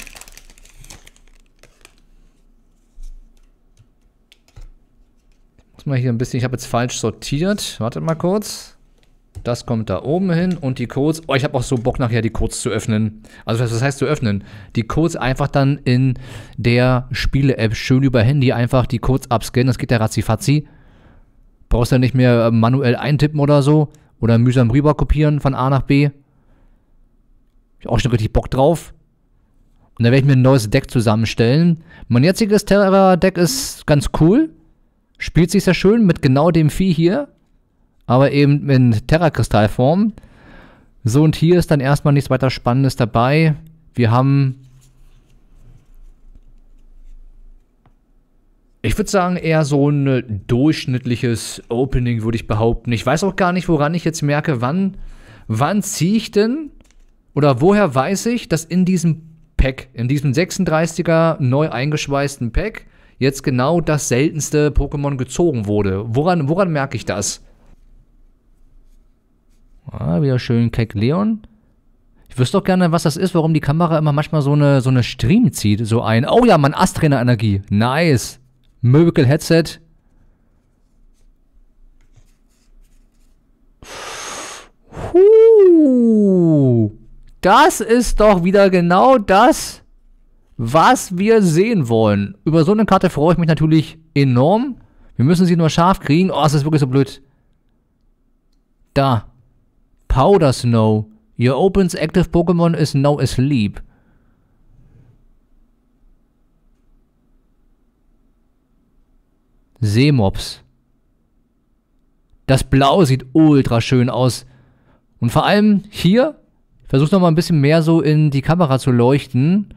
Muss mal hier ein bisschen, ich habe jetzt falsch sortiert. Wartet mal kurz. Das kommt da oben hin und die Codes. Oh, ich habe auch so Bock nachher die Codes zu öffnen. Also was heißt zu öffnen? Die Codes einfach dann in der Spiele-App schön über Handy einfach die Codes abscannen. Das geht ja ratzifatzi. Brauchst ja nicht mehr äh, manuell eintippen oder so. Oder mühsam rüber kopieren von A nach B. Ich auch schon richtig Bock drauf. Und dann werde ich mir ein neues Deck zusammenstellen. Mein jetziges Terra-Deck ist ganz cool. Spielt sich sehr schön mit genau dem Vieh hier aber eben in Terra-Kristallform. So, und hier ist dann erstmal nichts weiter Spannendes dabei. Wir haben Ich würde sagen, eher so ein durchschnittliches Opening, würde ich behaupten. Ich weiß auch gar nicht, woran ich jetzt merke, wann, wann ziehe ich denn oder woher weiß ich, dass in diesem Pack, in diesem 36er neu eingeschweißten Pack, jetzt genau das seltenste Pokémon gezogen wurde. Woran, woran merke ich das? Ah, wieder schön keck Leon. Ich wüsste doch gerne, was das ist, warum die Kamera immer manchmal so eine, so eine Stream zieht. So ein, oh ja, mein Astrainer energie Nice. Möbel Headset. Huh. Das ist doch wieder genau das, was wir sehen wollen. Über so eine Karte freue ich mich natürlich enorm. Wir müssen sie nur scharf kriegen. Oh, es ist wirklich so blöd. Da. Powder Snow. Your opens active Pokémon is now asleep. Seemops. Das Blau sieht ultra schön aus. Und vor allem hier, ich versuch's nochmal ein bisschen mehr so in die Kamera zu leuchten.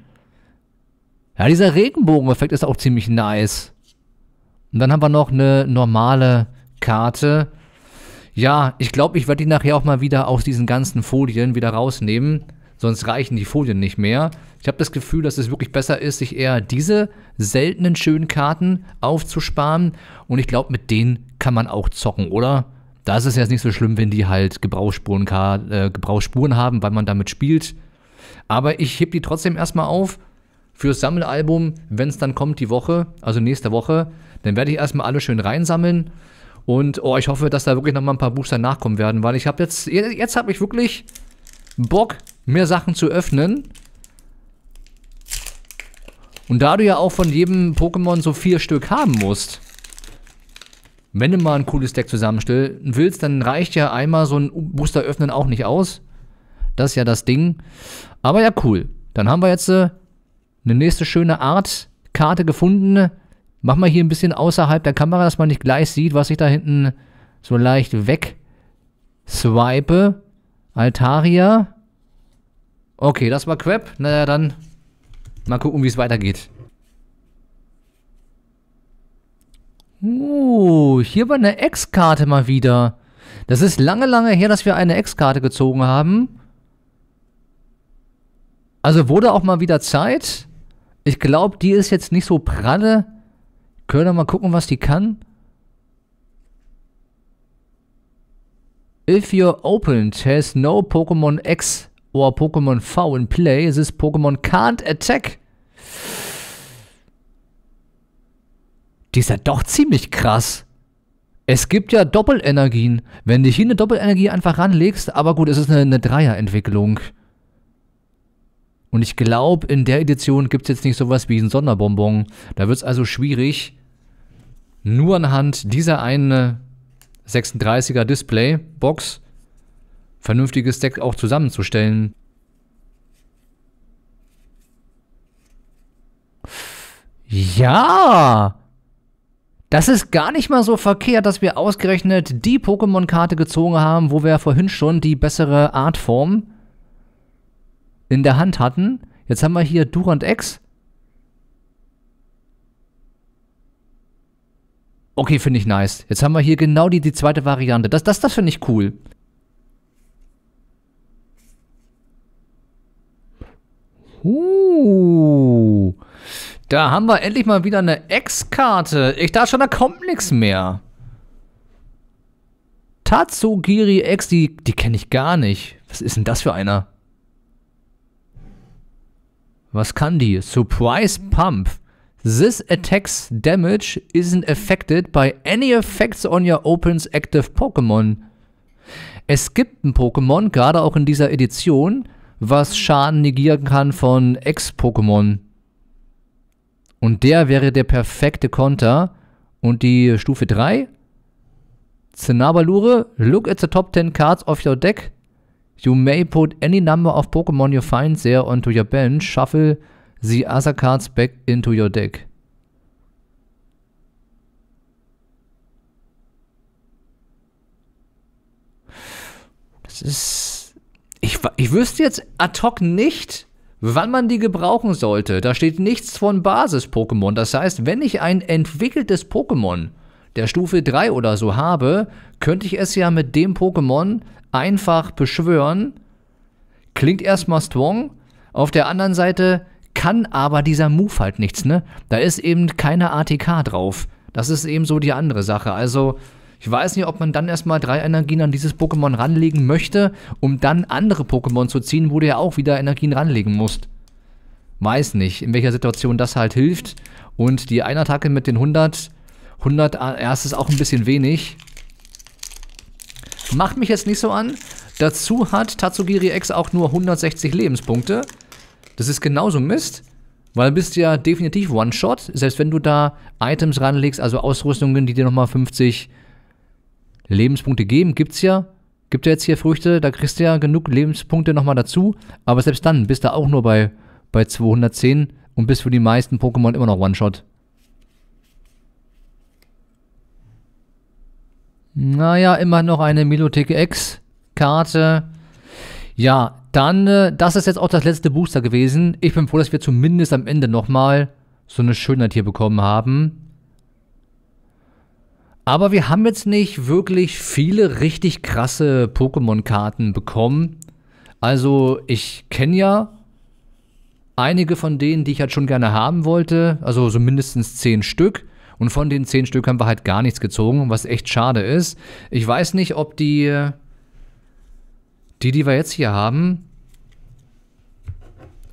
Ja, dieser Regenbogeneffekt ist auch ziemlich nice. Und dann haben wir noch eine normale Karte ja, ich glaube, ich werde die nachher auch mal wieder aus diesen ganzen Folien wieder rausnehmen. Sonst reichen die Folien nicht mehr. Ich habe das Gefühl, dass es wirklich besser ist, sich eher diese seltenen schönen Karten aufzusparen. Und ich glaube, mit denen kann man auch zocken, oder? Da ist es jetzt nicht so schlimm, wenn die halt Gebrauchsspuren, äh, Gebrauchsspuren haben, weil man damit spielt. Aber ich heb die trotzdem erstmal auf fürs Sammelalbum, wenn es dann kommt die Woche, also nächste Woche. Dann werde ich erstmal alle schön reinsammeln. Und oh, ich hoffe, dass da wirklich nochmal ein paar Booster nachkommen werden, weil ich habe jetzt, jetzt habe ich wirklich Bock, mehr Sachen zu öffnen. Und da du ja auch von jedem Pokémon so vier Stück haben musst, wenn du mal ein cooles Deck zusammenstellen willst, dann reicht ja einmal so ein Booster öffnen auch nicht aus. Das ist ja das Ding. Aber ja, cool. Dann haben wir jetzt äh, eine nächste schöne Art Karte gefunden, Mach mal hier ein bisschen außerhalb der Kamera, dass man nicht gleich sieht, was ich da hinten so leicht weg swipe. Altaria. Okay, das war Crap. Naja, dann mal gucken, wie es weitergeht. Uh, hier war eine Ex-Karte mal wieder. Das ist lange, lange her, dass wir eine Ex-Karte gezogen haben. Also wurde auch mal wieder Zeit. Ich glaube, die ist jetzt nicht so pralle können wir mal gucken, was die kann? If your opponent has no Pokémon X or Pokémon V in play, this Pokémon can't attack. Die ist ja doch ziemlich krass. Es gibt ja Doppelenergien. Wenn du hier eine Doppelenergie einfach ranlegst, aber gut, es ist eine, eine Dreierentwicklung. Und ich glaube, in der Edition gibt es jetzt nicht sowas wie einen Sonderbonbon. Da wird es also schwierig, nur anhand dieser einen 36er Display Box vernünftiges Deck auch zusammenzustellen. Ja! Das ist gar nicht mal so verkehrt, dass wir ausgerechnet die Pokémon-Karte gezogen haben, wo wir vorhin schon die bessere Artform in der Hand hatten. Jetzt haben wir hier Durant X. Okay, finde ich nice. Jetzt haben wir hier genau die, die zweite Variante. Das, das, das finde ich cool. Uh, da haben wir endlich mal wieder eine Ex-Karte. Ich dachte schon, da kommt nichts mehr. Tatsugiri X, die, die kenne ich gar nicht. Was ist denn das für einer? Was kann die? Surprise Pump. This attack's damage isn't affected by any effects on your Opens active Pokémon. Es gibt ein Pokémon, gerade auch in dieser Edition, was Schaden negieren kann von Ex-Pokémon. Und der wäre der perfekte Konter. Und die Stufe 3? Zenabalure, look at the top 10 cards of your deck. You may put any number of Pokémon you find there onto your bench. Shuffle the other cards back into your deck. Das ist. Ich, ich wüsste jetzt ad hoc nicht, wann man die gebrauchen sollte. Da steht nichts von Basis-Pokémon. Das heißt, wenn ich ein entwickeltes Pokémon der Stufe 3 oder so habe, könnte ich es ja mit dem Pokémon einfach beschwören. Klingt erstmal strong. Auf der anderen Seite kann aber dieser Move halt nichts, ne? Da ist eben keine ATK drauf. Das ist eben so die andere Sache. Also, ich weiß nicht, ob man dann erstmal drei Energien an dieses Pokémon ranlegen möchte, um dann andere Pokémon zu ziehen, wo du ja auch wieder Energien ranlegen musst. Weiß nicht, in welcher Situation das halt hilft. Und die Einattacke mit den 100, 100 erst ist auch ein bisschen wenig. Macht mich jetzt nicht so an. Dazu hat Tatsugiri X auch nur 160 Lebenspunkte. Das ist genauso Mist, weil du bist ja definitiv One-Shot, selbst wenn du da Items ranlegst, also Ausrüstungen, die dir nochmal 50 Lebenspunkte geben, gibt's ja. Gibt ja jetzt hier Früchte, da kriegst du ja genug Lebenspunkte nochmal dazu, aber selbst dann bist du auch nur bei, bei 210 und bist für die meisten Pokémon immer noch One-Shot. Naja, immer noch eine Milothek X-Karte. Ja, dann, äh, das ist jetzt auch das letzte Booster gewesen. Ich bin froh, dass wir zumindest am Ende nochmal so eine Schönheit hier bekommen haben. Aber wir haben jetzt nicht wirklich viele richtig krasse Pokémon-Karten bekommen. Also ich kenne ja einige von denen, die ich halt schon gerne haben wollte. Also so mindestens 10 Stück. Und von den 10 Stück haben wir halt gar nichts gezogen, was echt schade ist. Ich weiß nicht, ob die äh, die, die wir jetzt hier haben,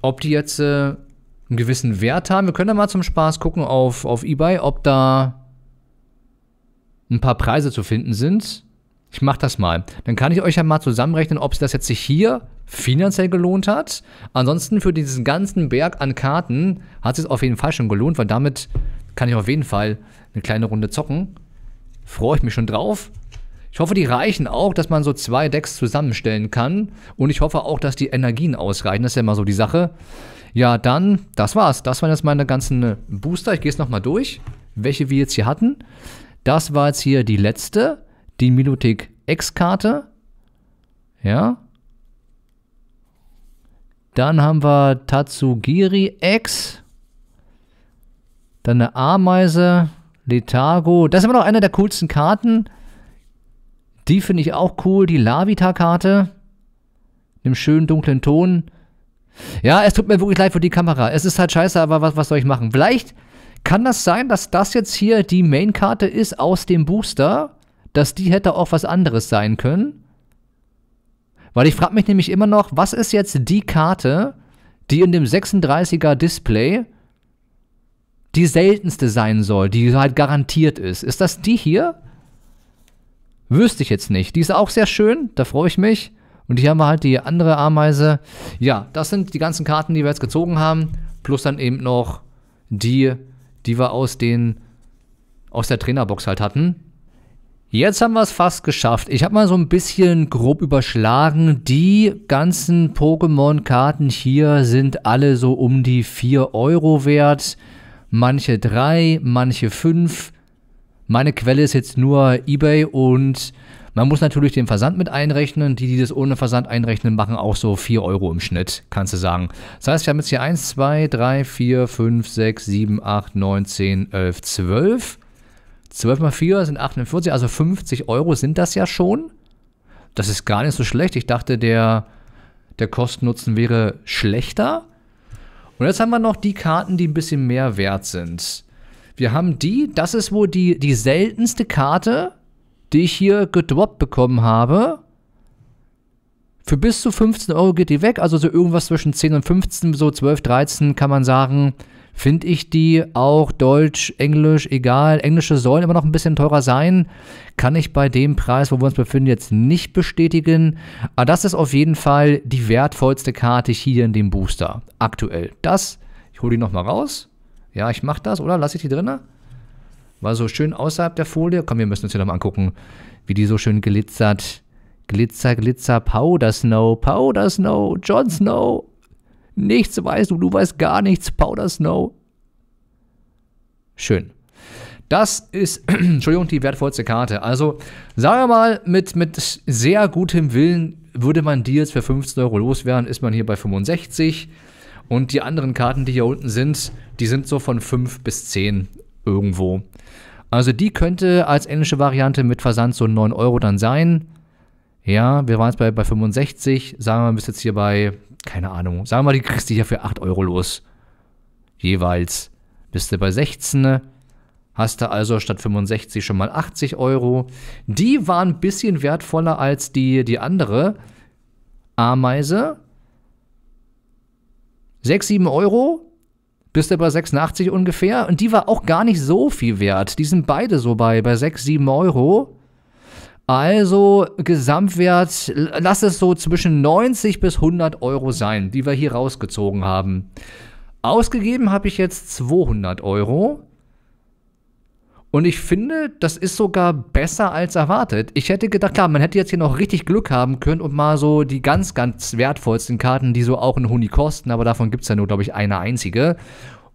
ob die jetzt äh, einen gewissen Wert haben. Wir können da mal zum Spaß gucken auf, auf eBay, ob da ein paar Preise zu finden sind. Ich mache das mal. Dann kann ich euch ja mal zusammenrechnen, ob sich das jetzt hier finanziell gelohnt hat. Ansonsten für diesen ganzen Berg an Karten hat es auf jeden Fall schon gelohnt, weil damit kann ich auf jeden Fall eine kleine Runde zocken. Freue ich mich schon drauf. Ich hoffe, die reichen auch, dass man so zwei Decks zusammenstellen kann. Und ich hoffe auch, dass die Energien ausreichen. Das ist ja immer so die Sache. Ja, dann, das war's. Das waren jetzt meine ganzen Booster. Ich gehe es nochmal durch, welche wir jetzt hier hatten. Das war jetzt hier die letzte, die Milotic X-Karte. Ja. Dann haben wir Tatsugiri X. Dann eine Ameise, Letago. Das ist immer noch eine der coolsten Karten. Die finde ich auch cool, die Lavita-Karte. Im schönen dunklen Ton. Ja, es tut mir wirklich leid für die Kamera. Es ist halt scheiße, aber was, was soll ich machen? Vielleicht kann das sein, dass das jetzt hier die Main-Karte ist aus dem Booster. Dass die hätte auch was anderes sein können. Weil ich frage mich nämlich immer noch, was ist jetzt die Karte, die in dem 36er Display die seltenste sein soll, die halt garantiert ist. Ist das die hier? Wüsste ich jetzt nicht. Die ist auch sehr schön, da freue ich mich. Und hier haben wir halt die andere Ameise. Ja, das sind die ganzen Karten, die wir jetzt gezogen haben. Plus dann eben noch die, die wir aus, den, aus der Trainerbox halt hatten. Jetzt haben wir es fast geschafft. Ich habe mal so ein bisschen grob überschlagen. Die ganzen Pokémon-Karten hier sind alle so um die 4 Euro wert. Manche 3, manche 5. Meine Quelle ist jetzt nur eBay und man muss natürlich den Versand mit einrechnen. Die, die das ohne Versand einrechnen, machen auch so 4 Euro im Schnitt, kannst du sagen. Das heißt, wir haben jetzt hier 1, 2, 3, 4, 5, 6, 7, 8, 9, 10, 11, 12. 12 mal 4 sind 48, also 50 Euro sind das ja schon. Das ist gar nicht so schlecht. Ich dachte, der, der kosten wäre schlechter. Und jetzt haben wir noch die Karten, die ein bisschen mehr wert sind. Wir haben die, das ist wohl die, die seltenste Karte, die ich hier gedroppt bekommen habe. Für bis zu 15 Euro geht die weg, also so irgendwas zwischen 10 und 15, so 12, 13 kann man sagen, finde ich die auch Deutsch, Englisch, egal. Englische sollen immer noch ein bisschen teurer sein. Kann ich bei dem Preis, wo wir uns befinden, jetzt nicht bestätigen. Aber ah, das ist auf jeden Fall die wertvollste Karte hier in dem Booster aktuell. Das, ich hole die nochmal raus. Ja, ich mach das, oder? Lass ich die drinne? War so schön außerhalb der Folie. Komm, wir müssen uns hier nochmal angucken, wie die so schön glitzert. Glitzer, Glitzer, Powder Snow, Powder Snow, Jon Snow. Nichts weißt du, du weißt gar nichts, Powder Snow. Schön. Das ist, Entschuldigung, die wertvollste Karte. Also, sagen wir mal, mit, mit sehr gutem Willen würde man die jetzt für 15 Euro loswerden, ist man hier bei 65. Und die anderen Karten, die hier unten sind, die sind so von 5 bis 10 irgendwo. Also die könnte als englische Variante mit Versand so 9 Euro dann sein. Ja, wir waren jetzt bei, bei 65. Sagen wir mal, bist jetzt hier bei, keine Ahnung, sagen wir mal, die kriegst du hier für 8 Euro los. Jeweils. Bist du bei 16. Hast du also statt 65 schon mal 80 Euro. Die war ein bisschen wertvoller als die, die andere Ameise. 6, 7 Euro, bist du bei 86 ungefähr. Und die war auch gar nicht so viel wert. Die sind beide so bei, bei 6, 7 Euro. Also Gesamtwert, lass es so zwischen 90 bis 100 Euro sein, die wir hier rausgezogen haben. Ausgegeben habe ich jetzt 200 Euro. Und ich finde, das ist sogar besser als erwartet. Ich hätte gedacht, klar, man hätte jetzt hier noch richtig Glück haben können und mal so die ganz, ganz wertvollsten Karten, die so auch einen Huni kosten, aber davon gibt es ja nur, glaube ich, eine einzige.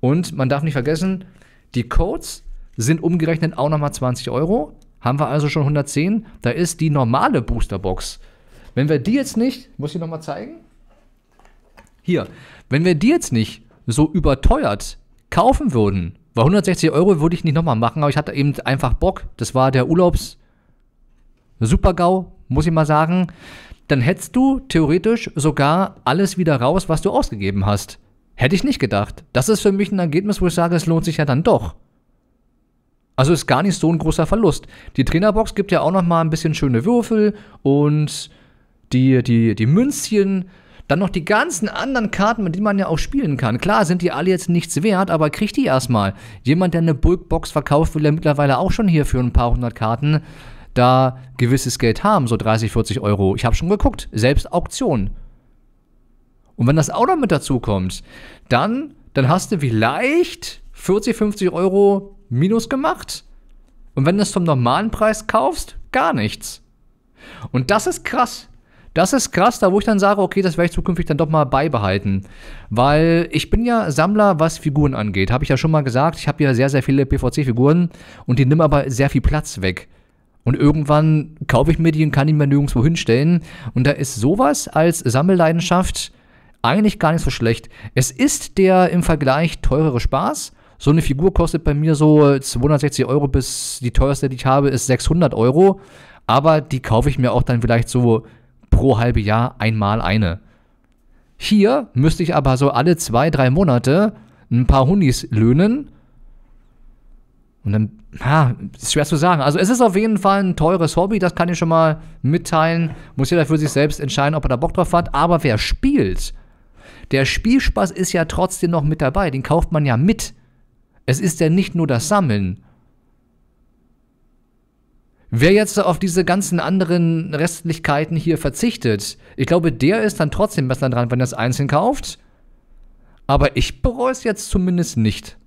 Und man darf nicht vergessen, die Codes sind umgerechnet auch nochmal 20 Euro. Haben wir also schon 110. Da ist die normale Boosterbox. Wenn wir die jetzt nicht, muss ich nochmal zeigen. Hier, wenn wir die jetzt nicht so überteuert kaufen würden, bei 160 Euro würde ich nicht nochmal machen, aber ich hatte eben einfach Bock. Das war der Urlaubs super gau muss ich mal sagen. Dann hättest du theoretisch sogar alles wieder raus, was du ausgegeben hast. Hätte ich nicht gedacht. Das ist für mich ein Ergebnis, wo ich sage, es lohnt sich ja dann doch. Also ist gar nicht so ein großer Verlust. Die Trainerbox gibt ja auch nochmal ein bisschen schöne Würfel und die, die, die Münzchen dann noch die ganzen anderen Karten, mit denen man ja auch spielen kann. Klar sind die alle jetzt nichts wert, aber kriegt die erstmal. Jemand, der eine Bulkbox verkauft, will ja mittlerweile auch schon hier für ein paar hundert Karten da gewisses Geld haben, so 30, 40 Euro. Ich habe schon geguckt, selbst Auktion. Und wenn das auch noch mit dazu kommt, dann, dann hast du vielleicht 40, 50 Euro Minus gemacht. Und wenn du es zum normalen Preis kaufst, gar nichts. Und das ist krass. Das ist krass, da wo ich dann sage, okay, das werde ich zukünftig dann doch mal beibehalten. Weil ich bin ja Sammler, was Figuren angeht. Habe ich ja schon mal gesagt, ich habe ja sehr, sehr viele PVC-Figuren und die nehmen aber sehr viel Platz weg. Und irgendwann kaufe ich mir die und kann die mir nirgendwo hinstellen. Und da ist sowas als Sammelleidenschaft eigentlich gar nicht so schlecht. Es ist der im Vergleich teurere Spaß. So eine Figur kostet bei mir so 260 Euro bis die teuerste, die ich habe, ist 600 Euro. Aber die kaufe ich mir auch dann vielleicht so pro halbe Jahr einmal eine. Hier müsste ich aber so alle zwei, drei Monate ein paar Hunis löhnen. Und dann, ha, ist schwer zu sagen. Also es ist auf jeden Fall ein teures Hobby, das kann ich schon mal mitteilen. Muss jeder für sich selbst entscheiden, ob er da Bock drauf hat. Aber wer spielt, der Spielspaß ist ja trotzdem noch mit dabei. Den kauft man ja mit. Es ist ja nicht nur das Sammeln. Wer jetzt auf diese ganzen anderen Restlichkeiten hier verzichtet, ich glaube, der ist dann trotzdem besser dran, wenn er es einzeln kauft. Aber ich bereue es jetzt zumindest nicht.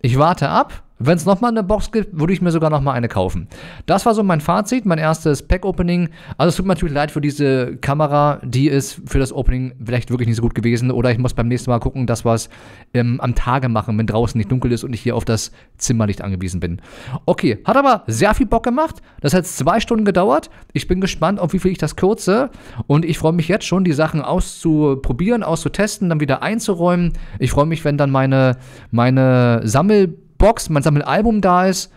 Ich warte ab wenn es nochmal eine Box gibt, würde ich mir sogar nochmal eine kaufen. Das war so mein Fazit, mein erstes Pack-Opening. Also es tut mir natürlich leid für diese Kamera, die ist für das Opening vielleicht wirklich nicht so gut gewesen. Oder ich muss beim nächsten Mal gucken, dass wir es ähm, am Tage machen, wenn draußen nicht dunkel ist und ich hier auf das Zimmerlicht angewiesen bin. Okay, hat aber sehr viel Bock gemacht. Das hat zwei Stunden gedauert. Ich bin gespannt, auf wie viel ich das kürze. Und ich freue mich jetzt schon, die Sachen auszuprobieren, auszutesten, dann wieder einzuräumen. Ich freue mich, wenn dann meine, meine Sammel- Box, mein Sammelalbum da ist.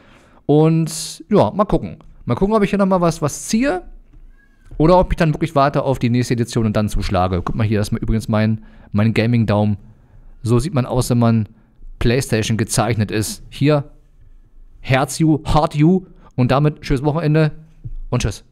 Und ja, mal gucken. Mal gucken, ob ich hier nochmal was, was ziehe. Oder ob ich dann wirklich warte auf die nächste Edition und dann zuschlage. Guck mal hier, das ist übrigens mein, mein Gaming-Daumen. So sieht man aus, wenn man PlayStation gezeichnet ist. Hier, Herz you, Heart you. Und damit schönes Wochenende und tschüss.